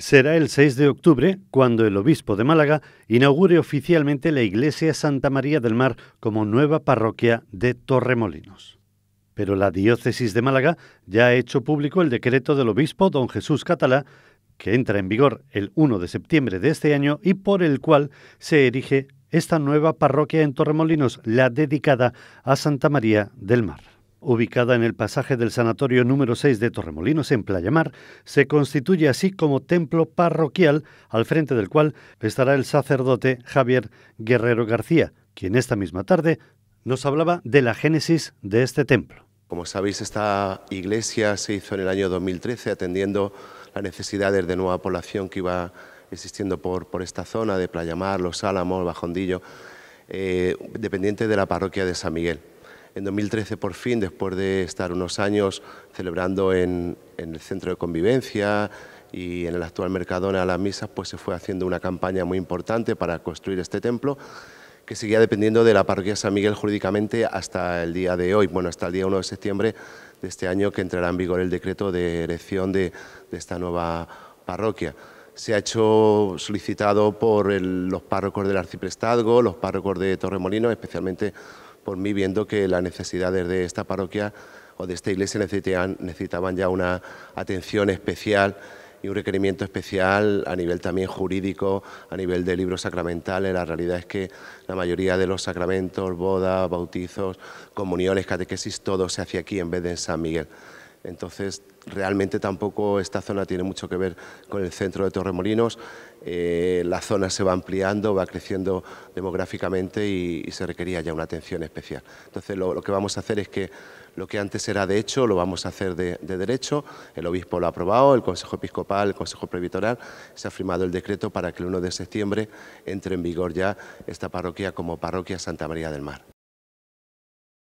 Será el 6 de octubre cuando el obispo de Málaga inaugure oficialmente la iglesia Santa María del Mar como nueva parroquia de Torremolinos. Pero la diócesis de Málaga ya ha hecho público el decreto del obispo don Jesús Catalá, que entra en vigor el 1 de septiembre de este año y por el cual se erige esta nueva parroquia en Torremolinos, la dedicada a Santa María del Mar ubicada en el pasaje del sanatorio número 6 de Torremolinos en Playamar, se constituye así como templo parroquial, al frente del cual estará el sacerdote Javier Guerrero García, quien esta misma tarde nos hablaba de la génesis de este templo. Como sabéis, esta iglesia se hizo en el año 2013 atendiendo las necesidades de nueva población que iba existiendo por, por esta zona de Playamar, Los Álamos, Bajondillo, eh, dependiente de la parroquia de San Miguel en 2013 por fin, después de estar unos años celebrando en, el centro de convivencia y en el actual Mercadona las misas, pues se fue haciendo una campaña muy importante para construir este templo que seguía dependiendo de la parroquia San Miguel jurídicamente hasta el día de hoy, bueno, hasta el día 1 de septiembre de este año que entrará en vigor el decreto de erección de, esta nueva parroquia se ha hecho solicitado por los párrocos del arciprestazgo, los párrocos de Torremolino, especialmente por mí viendo que las necesidades de esta parroquia o de esta iglesia necesitaban, ya una atención especial y un requerimiento especial a nivel también jurídico, a nivel de libros sacramentales. La realidad es que la mayoría de los sacramentos, bodas, bautizos, comuniones, catequesis, todo se hace aquí en vez de en San Miguel. Entonces, realmente tampoco esta zona tiene mucho que ver con el centro de Torremolinos. Eh, la zona se va ampliando, va creciendo demográficamente y, se requería ya una atención especial. Entonces, lo, que vamos a hacer es que lo que antes era de hecho, lo vamos a hacer de, de derecho. El obispo lo ha aprobado, el Consejo Episcopal, el Consejo Previtoral, se ha firmado el decreto para que el 1 de septiembre entre en vigor ya esta parroquia como parroquia Santa María del Mar.